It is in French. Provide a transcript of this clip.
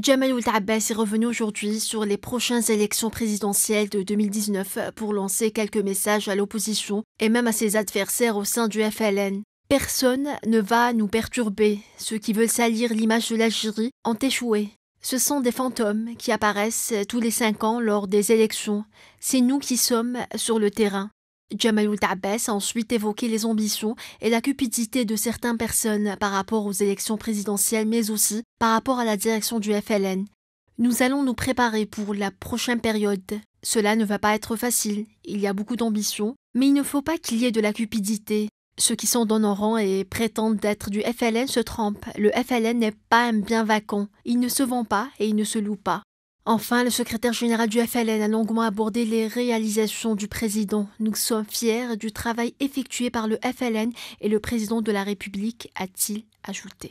Jamal Abbas est revenu aujourd'hui sur les prochaines élections présidentielles de 2019 pour lancer quelques messages à l'opposition et même à ses adversaires au sein du FLN. Personne ne va nous perturber. Ceux qui veulent salir l'image de l'Algérie ont échoué. Ce sont des fantômes qui apparaissent tous les cinq ans lors des élections. C'est nous qui sommes sur le terrain. Jamalul tabès a ensuite évoqué les ambitions et la cupidité de certaines personnes par rapport aux élections présidentielles mais aussi par rapport à la direction du FLN. Nous allons nous préparer pour la prochaine période. Cela ne va pas être facile, il y a beaucoup d'ambition, mais il ne faut pas qu'il y ait de la cupidité. Ceux qui sont dans nos rangs et prétendent être du FLN se trompent. Le FLN n'est pas un bien vacant. Il ne se vend pas et il ne se loue pas. Enfin, le secrétaire général du FLN a longuement abordé les réalisations du président. Nous sommes fiers du travail effectué par le FLN et le président de la République, a-t-il ajouté.